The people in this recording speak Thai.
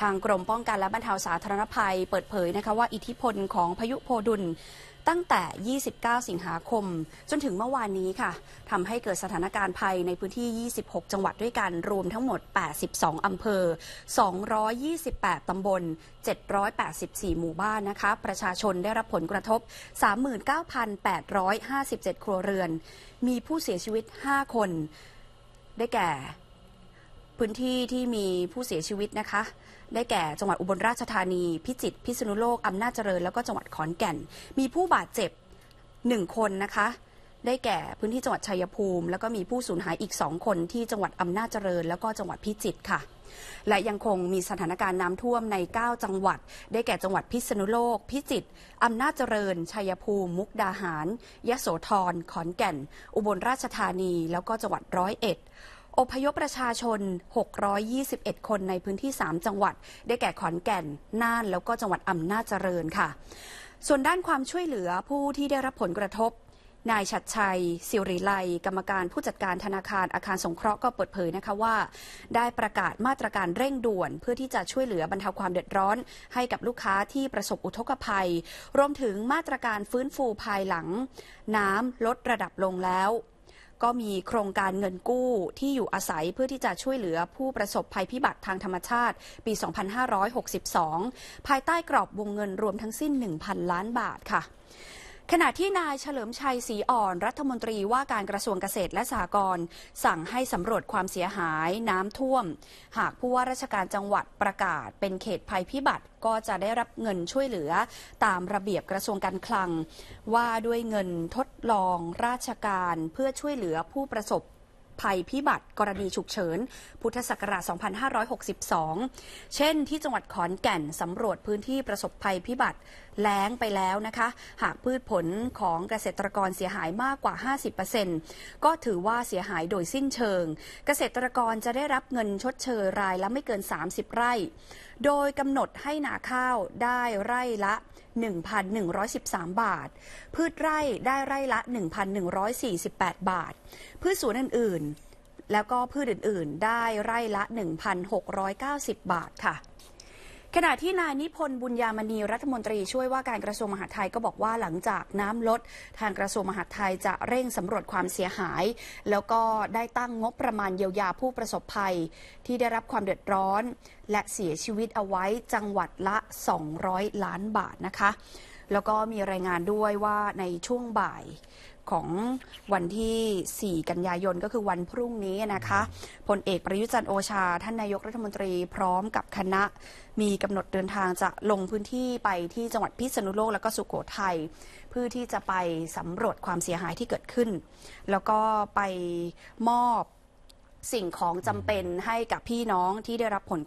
ทางกรมป้องกันและบรรเทาสาธารณภัยเปิดเผยนะคะว่าอิทธิพลของพายุโพดุลตั้งแต่ 29 สิงหาคม จนถึงเมื่อวานนี้ค่ะทำให้เกิดสถานการณ์ภัยในพื้นที่ 26 จังหวัดด้วยกันรวมทั้งหมด 82 อำเภอ 228 ตำบล 784 หมู่บ้านนะคะประชาชนได้รับผลกระทบ 39,857 ครัวเรือน มีผู้เสียชีวิต 5 คน ได้แก่พื้นที่ที่มีผู้เสียชีวิตนะคะ ได้แก่จังหวัดอุบลราชธานี พิจิตร พิษณุโลกอำนาจเจริญ แล้วก็จังหวัดขอนแก่น มีผู้บาดเจ็บ1คนนะคะ ได้แก่ พื้นที่จังหวัดชัยภูมิ แล้วก็มีผู้สูญหายอีก 2 คน ที่จังหวัดอำนาจเจริญ แล้วก็จังหวัดพิจิตรค่ะ และยังคงมีสถานการณ์น้ำท่วมใน 9 จังหวัด ได้แก่จังหวัดพิษณุโลก พิจิตรอำนาจเจริญ ชัยภูมิ มุกดาหารยะโสธร ขอนแก่น อุบลราชธานี แล้วก็จังหวัดร้อยเอ็ดอพยพประชาชน 621 คนในพื้นที่ 3 จังหวัด ได้แก่ขอนแก่น น่าน แล้วก็จังหวัดอำนาจเจริญค่ะ ส่วนด้านความช่วยเหลือผู้ที่ได้รับผลกระทบ นายชัดชัย สิริไลกรรมการผู้จัดการธนาคารอาคารสงเคราะห์ก็เปิดเผยนะคะว่า ได้ประกาศมาตรการเร่งด่วนเพื่อที่จะช่วยเหลือบรรเทาความเดือดร้อน ให้กับลูกค้าที่ประสบอุทกภัย รวมถึงมาตรการฟื้นฟูภายหลัง น้ำลดระดับลงแล้วก็มีโครงการเงินกู้ที่อยู่อาศัยเพื่อที่จะช่วยเหลือผู้ประสบภัยพิบัติทางธรรมชาติ ปี 2562 ภายใต้กรอบวงเงินรวมทั้งสิ้น 1,000 ล้านบาทค่ะขณะที่นายเฉลิมชัยศรีอ่อนรัฐมนตรีว่าการกระทรวงเกษตรและสหกรณ์สั่งให้สำรวจความเสียหายน้ำท่วม หากผู้ว่าราชการจังหวัดประกาศเป็นเขตภัยพิบัติก็จะได้รับเงินช่วยเหลือตามระเบียบกระทรวงการคลัง ว่าด้วยเงินทดลองราชการเพื่อช่วยเหลือผู้ประสบภัยพิบัติกรณีฉุกเฉิน พุทธศักราช 2562 เช่นที่จังหวัดขอนแก่นสำรวจพื้นที่ประสบภัยพิบัติแล้งไปแล้วนะคะ หากพืชผลของเกษตรกรเสียหายมากกว่า 50%ก็ถือว่าเสียหายโดยสิ้นเชิง เกษตรกรจะได้รับเงินชดเชยรายละไม่เกิน 30 ไร่โดยกำหนดให้นาข้าวได้ไร่ละ 1,113 บาท พืชไร่ได้ไร่ละ 1,148 บาท พืชสวนอื่น ๆ แล้วก็พืชอื่น ๆ ได้ไร่ละ 1,690 บาทค่ะขณะที่นายนิพนธ์บุญยามณีรัฐมนตรีช่วยว่าการกระทรวงมหาดไทยก็บอกว่าหลังจากน้ำลดทางกระทรวงมหาดไทยจะเร่งสำรวจความเสียหาย แล้วก็ได้ตั้งงบประมาณเยียวยาผู้ประสบภัยที่ได้รับความเดือดร้อนและเสียชีวิตเอาไว้จังหวัดละ 200 ล้านบาทนะคะแล้วก็มีรายงานด้วยว่าในช่วงบ่ายของวันที่ 4 กันยายนก็คือวันพรุ่งนี้นะคะพลเอกประยุจันโอชาท่านนายกรัฐมนตรีพร้อมกับคณะ มีกำหนดเดินทางจะลงพื้นที่ไปที่จังหวัดพิษณุโลกและก็สุโขทัยเพื่อที่จะไปสำรวจความเสียหายที่เกิดขึ้น แล้วก็ไปมอบสิ่งของจำเป็นให้กับพี่น้องที่ได้รับผล